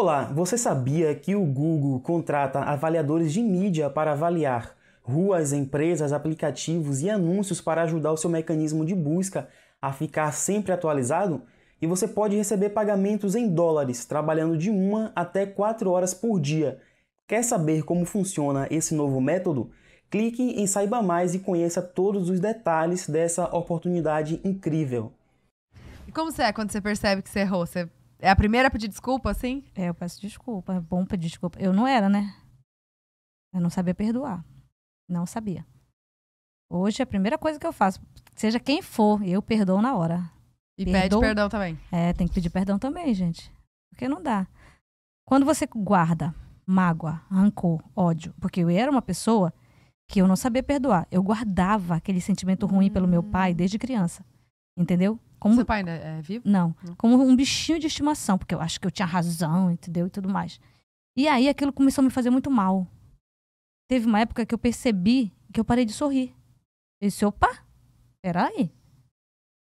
Olá, você sabia que o Google contrata avaliadores de mídia para avaliar ruas, empresas, aplicativos e anúncios para ajudar o seu mecanismo de busca a ficar sempre atualizado? E você pode receber pagamentos em dólares, trabalhando de uma até quatro horas por dia. Quer saber como funciona esse novo método? Clique em Saiba Mais e conheça todos os detalhes dessa oportunidade incrível. E como você é quando você percebe que você errou? Você é a primeira a pedir desculpa, assim? É, eu peço desculpa. É bom pedir desculpa. Eu não era, né? Eu não sabia perdoar. Não sabia. Hoje é a primeira coisa que eu faço, seja quem for, eu perdoo na hora. E perdoo. pede perdão também. É, tem que pedir perdão também, gente. Porque não dá. Quando você guarda mágoa, rancor, ódio, porque eu era uma pessoa que eu não sabia perdoar. Eu guardava aquele sentimento ruim hum. pelo meu pai hum. desde criança. Entendeu? Como... Seu pai ainda é vivo? Não. Não. Como um bichinho de estimação, porque eu acho que eu tinha razão, entendeu? E tudo mais. E aí aquilo começou a me fazer muito mal. Teve uma época que eu percebi que eu parei de sorrir. Eu disse, opa, peraí.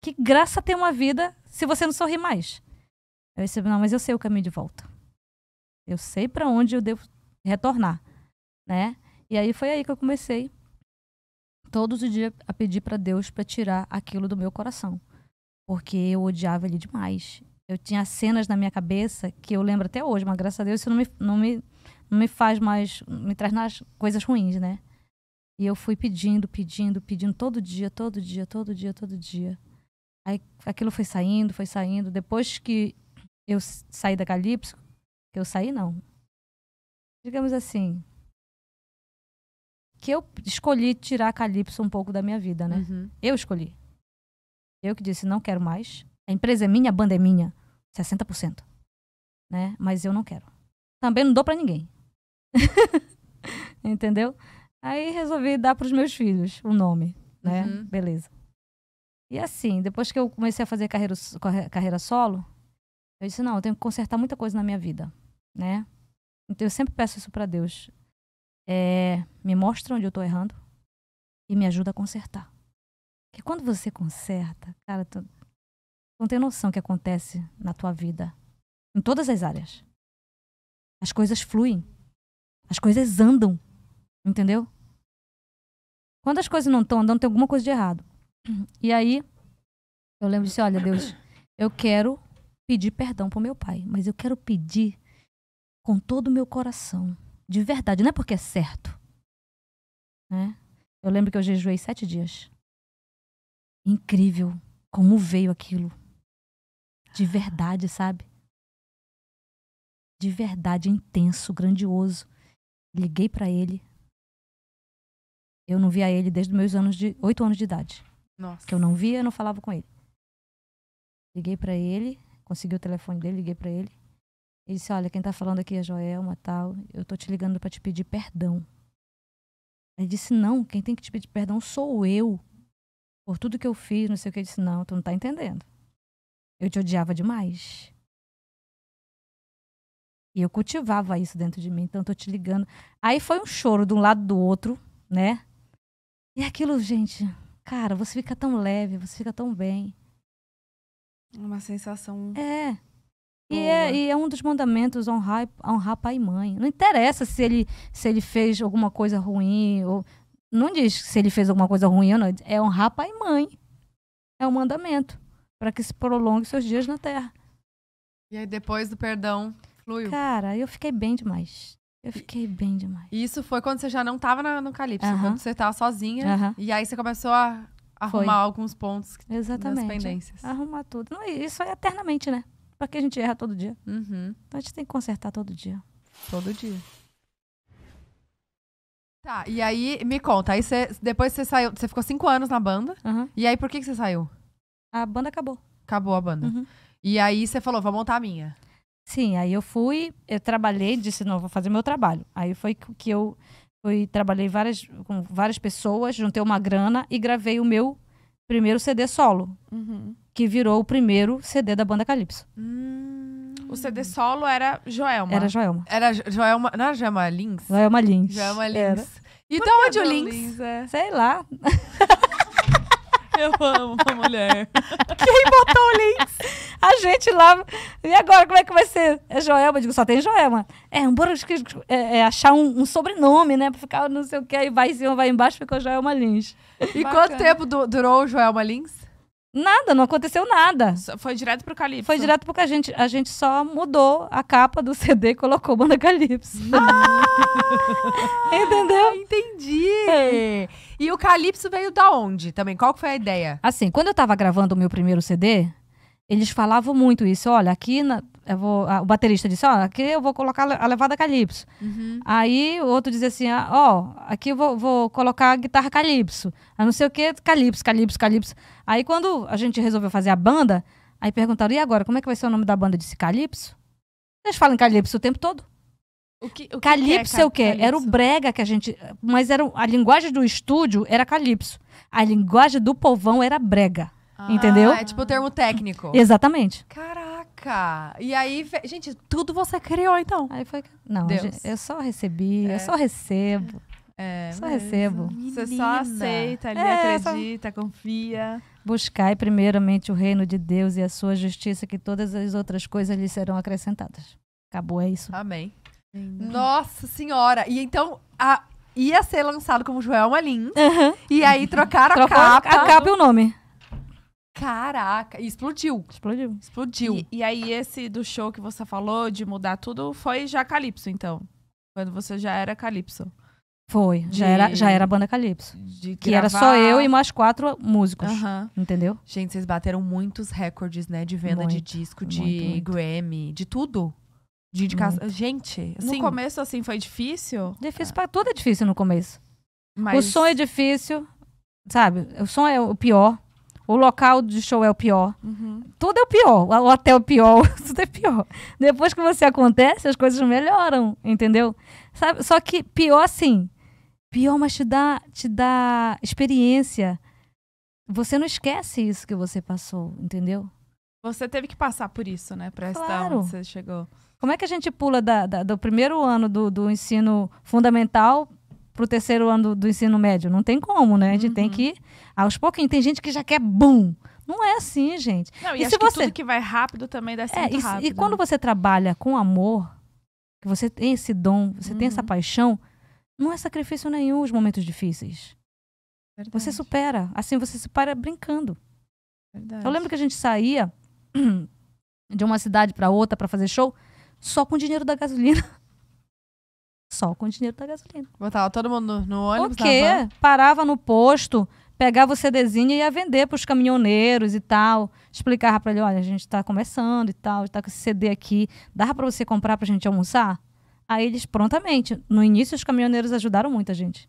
Que graça ter uma vida se você não sorrir mais. Eu disse, não, mas eu sei o caminho de volta. Eu sei para onde eu devo retornar, né? E aí foi aí que eu comecei todos os dias a pedir para Deus para tirar aquilo do meu coração. Porque eu odiava ele demais. Eu tinha cenas na minha cabeça que eu lembro até hoje, mas graças a Deus isso não me, não me, não me faz mais. me traz nas coisas ruins, né? E eu fui pedindo, pedindo, pedindo todo dia, todo dia, todo dia, todo dia. Aí aquilo foi saindo, foi saindo. Depois que eu saí da Calypso, que eu saí não. Digamos assim, que eu escolhi tirar a Calypso um pouco da minha vida, né? Uhum. Eu escolhi. Eu que disse, não quero mais. A empresa é minha, a banda é minha. 60%. Né? Mas eu não quero. Também não dou para ninguém. Entendeu? Aí resolvi dar para os meus filhos o um nome, né? Uhum. Beleza. E assim, depois que eu comecei a fazer carreira, carreira solo, eu disse, não, eu tenho que consertar muita coisa na minha vida, né? Então eu sempre peço isso para Deus. É, me mostra onde eu estou errando e me ajuda a consertar. Porque quando você conserta, cara, tu não tem noção que acontece na tua vida. Em todas as áreas. As coisas fluem. As coisas andam. Entendeu? Quando as coisas não estão andando, tem alguma coisa de errado. E aí, eu lembro disse: assim, olha, Deus, eu quero pedir perdão pro meu pai, mas eu quero pedir com todo o meu coração. De verdade, não é porque é certo. Né? Eu lembro que eu jejuei sete dias incrível como veio aquilo. De ah. verdade, sabe? De verdade, intenso, grandioso. Liguei para ele. Eu não via ele desde meus anos de oito anos de idade. Nossa. Que eu não via, eu não falava com ele. Liguei para ele, consegui o telefone dele, liguei para ele. E disse: Olha, quem tá falando aqui é Joelma, tal. Eu tô te ligando para te pedir perdão. Ele disse: Não, quem tem que te pedir perdão sou eu por tudo que eu fiz, não sei o que. Eu disse, não, tu não tá entendendo. Eu te odiava demais. E eu cultivava isso dentro de mim, então tô te ligando. Aí foi um choro de um lado do outro, né? E aquilo, gente, cara, você fica tão leve, você fica tão bem. Uma sensação. É. E, é. e é, um dos mandamentos honrar, honrar pai e mãe. Não interessa se ele, se ele fez alguma coisa ruim ou não diz se ele fez alguma coisa ruim ou não. É honrar pai e mãe. É um mandamento para que se prolongue seus dias na terra. E aí depois do perdão, fluiu. Cara, eu fiquei bem demais. Eu fiquei bem demais. E isso foi quando você já não estava no, no Calypso, quando você estava sozinha. E aí você começou a arrumar foi. alguns pontos Exatamente. das pendências. Arrumar tudo. Não, isso é eternamente, né? Porque a gente erra todo dia. Então a gente tem que consertar todo dia. Todo dia. Tá, e aí me conta, aí você, depois você saiu, você ficou cinco anos na banda, uhum. e aí por que, que você saiu? A banda acabou. Acabou a banda. Uhum. E aí você falou, vou montar a minha. Sim, aí eu fui, eu trabalhei, disse, não, vou fazer meu trabalho. Aí foi que eu fui, trabalhei várias, com várias pessoas, juntei uma grana e gravei o meu primeiro CD solo, uhum. que virou o primeiro CD da banda Calypso. Hum. O CD solo era Joelma. Era Joelma. Era Joelma. Não era Joelma Lins? Joelma Lins. Joelma Lins. Era. E da onde o Lins? Lins é? Sei lá. Eu amo a mulher. Quem botou o Lins? A gente lá. E agora, como é que vai ser? É Joelma? Eu digo, só tem Joelma. É, um é, é achar um, um, sobrenome, né? Pra ficar não sei o que. Aí vai em cima, vai embaixo, ficou Joelma Lins. E Bacana. quanto tempo durou o Joelma Lins? Nada, não aconteceu nada. Foi direto pro Calypso. Foi direto porque a gente, a gente só mudou a capa do CD e colocou Banda Calypso. Ah! Entendeu? Entendi. É. E o Calypso veio da onde também? Qual que foi a ideia? Assim, quando eu tava gravando o meu primeiro CD, eles falavam muito isso. Olha, aqui na, vou, a, o baterista disse, "Olha, aqui eu vou colocar a levada calypso. Uhum. Aí o outro dizia assim, ah, ó, aqui eu vou, vou colocar a guitarra calypso. A não sei o que, calypso, calypso, calypso. Aí quando a gente resolveu fazer a banda, aí perguntaram, e agora, como é que vai ser o nome da banda? Eu disse, calypso? Eles falam calypso o tempo todo. O que, o que é calypso que é o quê? Calypso. Era o brega que a gente... Mas era, a linguagem do estúdio era calypso. A linguagem do povão era brega. Ah, entendeu? É tipo o termo técnico. Exatamente. Caraca! E aí, gente, tudo você criou então? Aí foi, não, eu só recebi, é. eu só recebo. É, só recebo. Você só aceita ali, é, acredita, só... confia. Buscai primeiramente o reino de Deus e a sua justiça, que todas as outras coisas lhe serão acrescentadas. Acabou, é isso. Amém. Hum. Nossa Senhora! E então, a, ia ser lançado como Joel Malin. E aí trocaram a capa. A capa e o nome. Caraca, e explodiu. Explodiu. Explodiu. E, e, aí, esse do show que você falou, de mudar tudo, foi já Calypso, então. Quando você já era Calypso. Foi, de, já, era, já era a banda Calypso. que gravar... era só eu e mais quatro músicos. Entendeu? Gente, vocês bateram muitos recordes, né? De venda muito, de disco, de muito, muito. Grammy, de tudo. De casa, Gente, assim, no começo, assim, foi difícil? Difícil, ah. para tudo é difícil no começo. Mas... O som é difícil, sabe? O som é o pior. O local de show é o pior. Uhum. Tudo é o pior. O hotel é o pior. tudo é pior. Depois que você acontece, as coisas melhoram, entendeu? Sabe? Só que pior assim. Pior, mas te dá, te dá experiência. Você não esquece isso que você passou, entendeu? Você teve que passar por isso, né? Pra claro. estar onde você chegou. Como é que a gente pula da, da, do primeiro ano do, do ensino fundamental para o terceiro ano do, do, ensino médio. Não tem como, né? A gente uhum. tem que aos pouquinhos. Tem gente que já quer bum. Não é assim, gente. Não, e, e se você... que tudo que vai rápido também dá é, certo é, rápido. E né? quando você trabalha com amor, que você tem esse dom, você uhum. tem essa uhum. paixão, não é sacrifício nenhum os momentos difíceis. Verdade. Você supera. Assim, você supera brincando. Verdade. Eu lembro que a gente saía de uma cidade para outra para fazer show só com o dinheiro da gasolina. Só com o dinheiro da gasolina. Botava todo mundo no, ônibus? O quê? Parava no posto, pegava o CDzinho e ia vender para os caminhoneiros e tal. Explicava para ele: olha, a gente está começando e tal, está com esse CD aqui, dava para você comprar para a gente almoçar? Aí eles prontamente. No início, os caminhoneiros ajudaram muito a gente.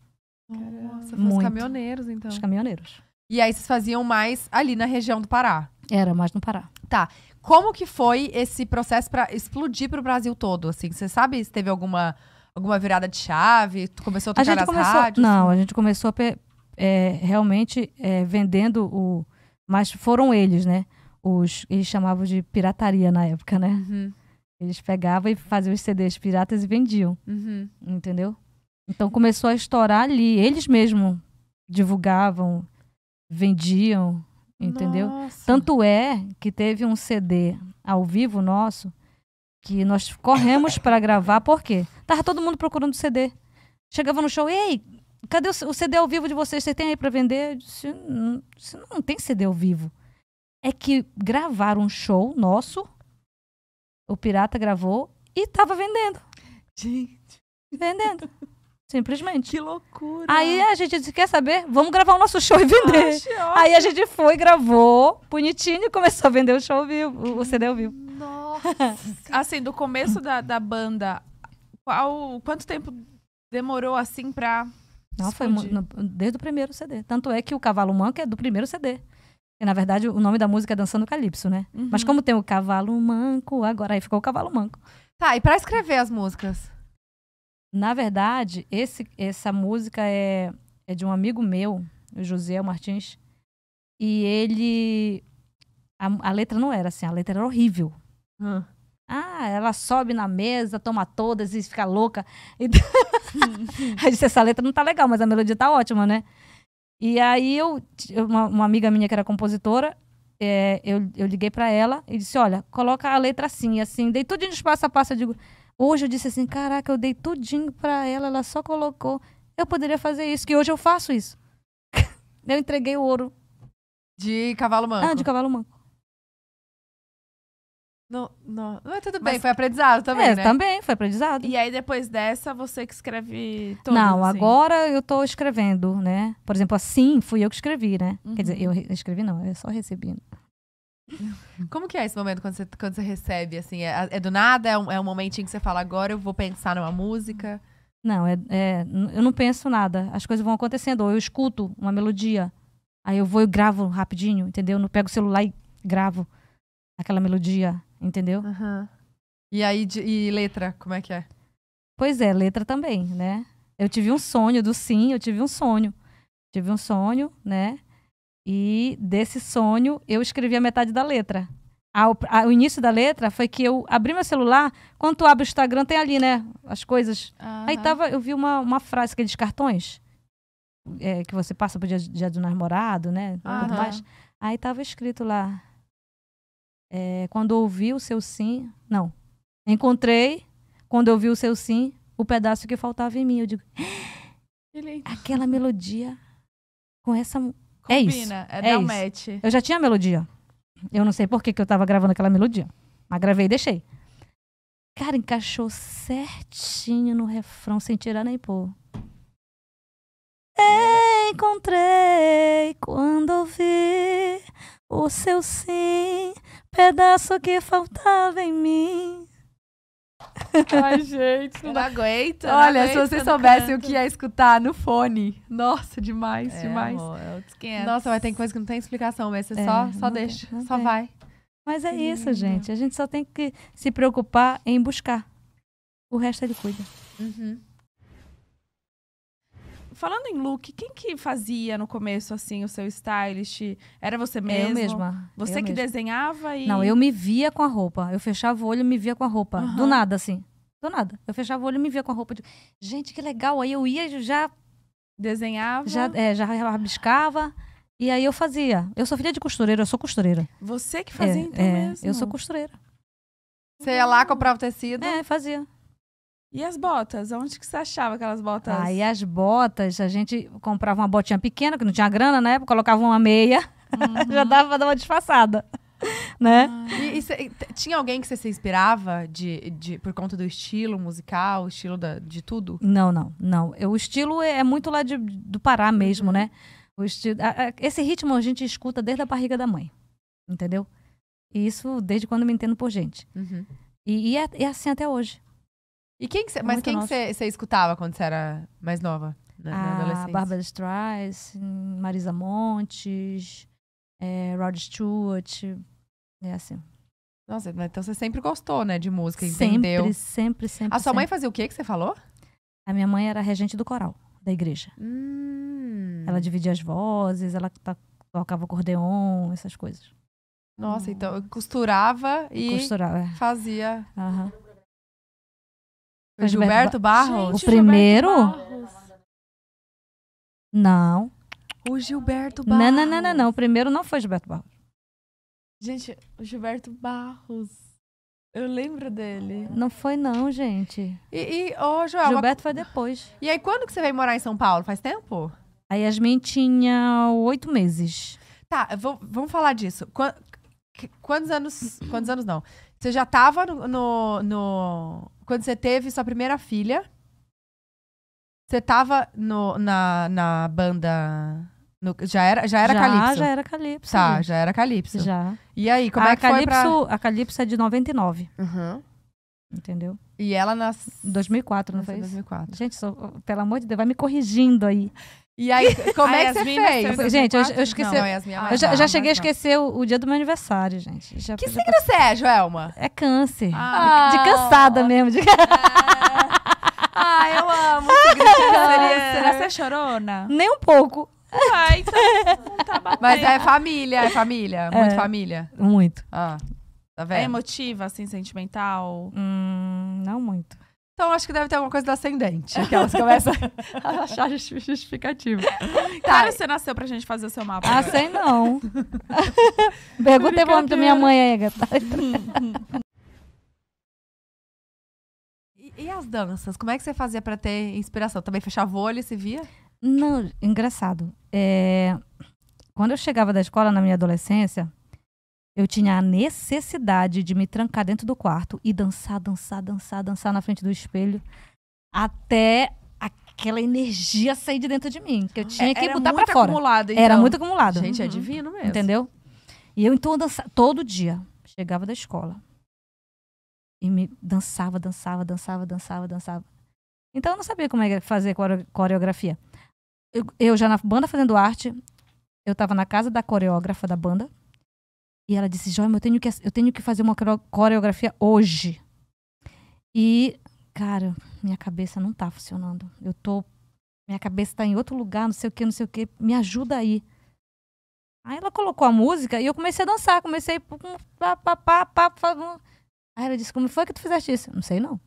Nossa, muito. os caminhoneiros, então. Os caminhoneiros. E aí vocês faziam mais ali na região do Pará? Era, mais no Pará. Tá. Como que foi esse processo para explodir para o Brasil todo? Assim, você sabe se teve alguma alguma virada de chave? Tu começou a tocar a gente nas começou, rádios? Não, a gente começou é, realmente é, vendendo o. Mas foram eles, né? Os, eles chamavam de pirataria na época, né? Uhum. Eles pegavam e faziam os CDs piratas e vendiam. Uhum. Entendeu? Então começou a estourar ali. Eles mesmos divulgavam, vendiam, entendeu? Nossa. Tanto é que teve um CD ao vivo nosso que nós corremos para gravar, por quê? Tava todo mundo procurando CD. Chegava no show, ei, cadê o CD ao vivo de vocês? Você tem aí para vender? Eu disse, não, hum, não tem CD ao vivo. É que gravaram um show nosso, o Pirata gravou e tava vendendo. Gente. Vendendo. Simplesmente. Que loucura. Aí a gente disse: quer saber? Vamos gravar o nosso show e vender. Ai, aí a gente foi, gravou, bonitinho, e começou a vender o show vivo, o CD ao vivo. assim, do começo da, da banda, qual, quanto tempo demorou assim pra. Não, foi no, desde o primeiro CD. Tanto é que o Cavalo Manco é do primeiro CD. E, na verdade, o nome da música é Dançando Calypso, né? Uhum. Mas como tem o Cavalo Manco, agora aí ficou o Cavalo Manco. Tá, e para escrever as músicas? Na verdade, esse, essa música é, é de um amigo meu, o José Martins, e ele. A, a letra não era assim, a letra era horrível. Hum. Ah, ela sobe na mesa, toma todas e fica louca. e aí disse, essa letra não tá legal, mas a melodia tá ótima, né? E aí eu, uma, uma amiga minha que era compositora, é, eu, eu liguei para ela e disse, olha, coloca a letra assim, assim, dei tudinho de espaço a passo, eu digo, hoje eu disse assim, caraca, eu dei tudinho para ela, ela só colocou, eu poderia fazer isso, que hoje eu faço isso. eu entreguei o ouro. De cavalo manco? Ah, de cavalo manco. Não, não. Mas é tudo bem, Mas foi aprendizado também, é, né? também, foi aprendizado. E aí, depois dessa, você que escreve todo, Não, assim. agora eu tô escrevendo, né? Por exemplo, assim, fui eu que escrevi, né? Uhum. Quer dizer, uhum. eu escrevi não, eu só recebi. Né? Como que é esse momento quando você, quando você recebe, assim? É, é do nada? É um, é um momentinho que você fala, agora eu vou pensar numa música? Não, é, é, eu não penso nada. As coisas vão acontecendo. Ou eu escuto uma melodia, aí eu vou e gravo rapidinho, entendeu? Não pego o celular e gravo aquela melodia Entendeu? Uhum. E aí, de, e letra, como é que é? Pois é, letra também, né? Eu tive um sonho do sim, eu tive um sonho. Tive um sonho, né? E desse sonho eu escrevi a metade da letra. Ao, ao início da letra foi que eu abri meu celular, quando tu abre o Instagram tem ali, né? As coisas. Uhum. Aí tava, eu vi uma, uma frase, aqueles é cartões é, que você passa pro dia, dia do namorado, né? Uhum. Aí tava escrito lá, é, quando ouvi o seu sim. Não. Encontrei, quando ouvi o seu sim, o pedaço que faltava em mim. Eu digo. Ah, aquela melodia com essa. Combina, é isso. É, é dar Eu já tinha a melodia. Eu não sei por que, que eu tava gravando aquela melodia. Mas gravei e deixei. Cara, encaixou certinho no refrão, sem tirar nem pôr. Encontrei quando ouvi o seu sim, pedaço que faltava em mim. Ai, gente. Não, não aguento. Não Olha, aguento, se vocês soubessem o que ia é escutar no fone. Nossa, demais, é, demais. Amor, é nossa, vai ter coisa que não tem explicação, mas você é, só, só deixa, tem, só tem. vai. Mas é Sim. isso, gente. A gente só tem que se preocupar em buscar. O resto ele cuida. Uhum. Falando em look, quem que fazia no começo, assim, o seu stylist? Era você mesmo? Eu mesma. Você eu que mesma. desenhava e... Não, eu me via com a roupa. Eu fechava o olho e me via com a roupa. Uhum. Do nada, assim. Do nada. Eu fechava o olho e me via com a roupa. Gente, que legal. Aí eu ia já... Desenhava? Já, é, já rabiscava. E aí eu fazia. Eu sou filha de costureira, eu sou costureira. Você que fazia é, então é, mesmo? Eu sou costureira. Você ia lá, comprava o tecido? É, fazia. E as botas? Onde que você achava aquelas botas? Aí ah, as botas, a gente comprava uma botinha pequena, que não tinha grana, né? Colocava uma meia, uhum. já dava pra dar uma disfarçada. Né? Ah. E, e cê, tinha alguém que você se inspirava de, de, por conta do estilo musical, o estilo da, de tudo? Não, não, não. Eu, o estilo é, é, muito lá de, do Pará mesmo, uhum. né? O estilo, a, a, esse ritmo a gente escuta desde a barriga da mãe, entendeu? E isso desde quando me entendo por gente. Uhum. E, e, é, é assim até hoje. E quem que mas quem você que escutava quando você era mais nova? Na, ah, na adolescência? Barbara Streisand, Marisa Montes, é, Rod Stewart, é assim. Nossa, então você sempre gostou, né, de música, entendeu? Sempre, sempre, sempre. A sua sempre. mãe fazia o que que você falou? A minha mãe era regente do coral da igreja. Hum. Ela dividia as vozes, ela tocava acordeon, essas coisas. Nossa, hum. então costurava e costurava. É. fazia. Aham. Uhum. O Gilberto, Gilberto Barros? Gente, o primeiro? Barros. Não. O Gilberto Barros. Não, não, não, não, O primeiro não foi Gilberto Barros. Gente, o Gilberto Barros. Eu lembro dele. Não foi, não, gente. E, o João? Joel. Gilberto uma... foi depois. E aí, quando que você veio morar em São Paulo? Faz tempo? A Yasmin tinha oito meses. Tá, vou, vamos falar disso. Quantos anos. Quantos anos não? Você já tava no, no, no quando você teve sua primeira filha, você tava no, na, na banda. No, já era, já era já, Calypso? Já, era Calypso. Tá, já era Calypso. Já. E aí, como a é que Calypso, foi pra... A Calypso é de 99. Uhum. Entendeu? E ela nas... 2004, não é foi 2004. Gente, pelo amor de Deus, vai me corrigindo aí. E aí, como a ah, é que você fez? Gente, eu, eu esqueci. Não, Yasmin, é eu já, já, cheguei a esquecer o, o, dia do meu aniversário, gente. Já, que signo você é, Joelma? É câncer. Ah. De cansada ah. mesmo. De... É. Ah, eu amo o signo Você é chorona? Nem um pouco. Ah, então tá Mas é família, é família. É. Muito família. Muito. Ah, tá vendo? É emotiva, assim, sentimental? Hum, não muito. Então, acho que deve ter alguma coisa do ascendente. Que elas começam a achar justificativa. Tá. Claro, você nasceu pra gente fazer o seu mapa. Ah, sei não. Pergunta pro nome da minha mãe aí, Gata. E, e as danças? Como é que você fazia pra ter inspiração? Também fechava o olho e se via? Não, engraçado. É... Quando eu chegava da escola, na minha adolescência, eu tinha a necessidade de me trancar dentro do quarto e dançar, dançar, dançar, dançar na frente do espelho até aquela energia sair de dentro de mim, que eu é, tinha é, que botar para fora. Acumulado, então. Era muito acumulado. Gente, é uhum. divino mesmo. Entendeu? E eu então dançava todo dia, chegava da escola. E me dançava, dançava, dançava, dançava, dançava. Então eu não sabia como é fazer coreografia. Eu, eu já na banda fazendo arte, eu estava na casa da coreógrafa da banda e ela disse, João, eu tenho que, eu tenho que fazer uma coreografia hoje. E, cara, minha cabeça não tá funcionando. Eu tô. Minha cabeça tá em outro lugar, não sei o que, não sei o que. Me ajuda aí. Aí ela colocou a música e eu comecei a dançar, comecei. Aí ela disse, como foi que tu fizeste isso? Não sei, não.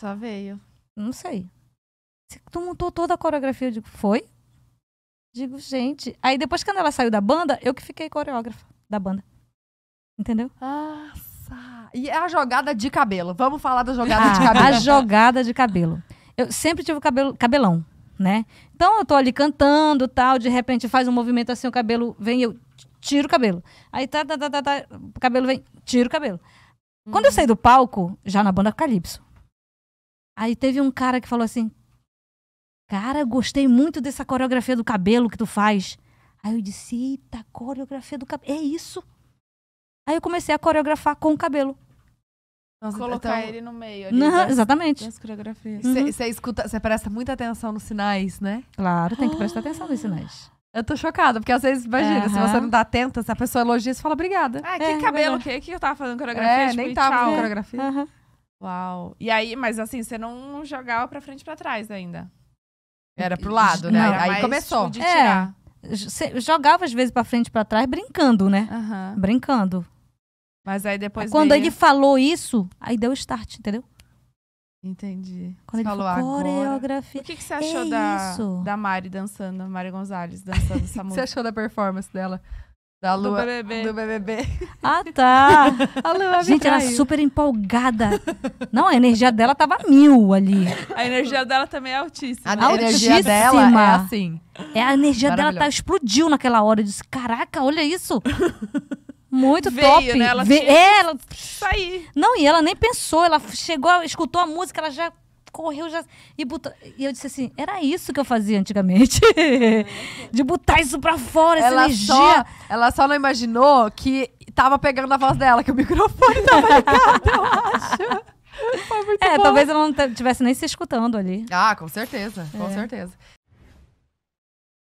Só veio. Não sei. Tu montou toda a coreografia? Eu digo, foi? Digo, gente. Aí depois, quando ela saiu da banda, eu que fiquei coreógrafa da banda. Entendeu? Nossa! E é a jogada de cabelo. Vamos falar da jogada ah, de cabelo. A jogada de cabelo. Eu sempre tive cabelo, cabelão, né? Então eu tô ali cantando tal, de repente faz um movimento assim, o cabelo vem eu tiro o cabelo. Aí tá, tá, tá, tá, tá o cabelo vem, tiro o cabelo. Hum. Quando eu saí uhum. do palco, já na banda Calypso, aí teve um cara que falou assim: Cara, gostei muito dessa coreografia do cabelo que tu faz. Aí eu disse: Eita, coreografia do cabelo. É isso? Aí eu comecei a coreografar com o cabelo. Nossa, então, Colocar então... ele no meio. Ali, Não, das, exatamente. Você uhum. escuta, você presta muita atenção nos sinais, né? Claro, tem que prestar ah. atenção nos sinais. Eu tô chocada, porque às vezes, imagina, se você não tá atenta, se a pessoa elogia, você fala, obrigada. Ah, é, que é, cabelo, o que, que eu tava fazendo coreografia? É, tipo, nem tava fazendo é. coreografia. Uhum. Uau. E aí, mas assim, você não jogava pra frente e pra trás ainda. Era pro lado, né? Não, aí mais, começou. Tipo, de tirar. É, jogava às vezes pra frente e pra trás, brincando, né? Uhum. Brincando. Mas aí depois. Quando veio... ele falou isso, aí deu start, entendeu? Entendi. Quando você ele falou, falou coreografia. O que, que você achou é da, da Mari dançando, Mari Gonzalez dançando essa música? O que você achou da performance dela? Da Lua, do BBB. Do BBB. Ah, tá. a Lua Gente, ela super empolgada. Não, a energia dela tava mil ali. A energia dela também é altíssima. A altíssima. energia dela é assim. É, a energia dela tá, explodiu naquela hora. Eu disse, caraca, olha isso. Muito Veio, né? top. Né? Ela, Ve tinha... É, ela... sair. Não, e ela nem pensou, ela chegou, escutou a música, ela já correu já e botou. E eu disse assim, era isso que eu fazia antigamente. de botar isso pra fora, ela essa energia. Só, ela só não imaginou que tava pegando a voz dela, que o microfone tava ligado, eu acho. é, bom. talvez ela não tivesse nem se escutando ali. Ah, com certeza, com é. certeza.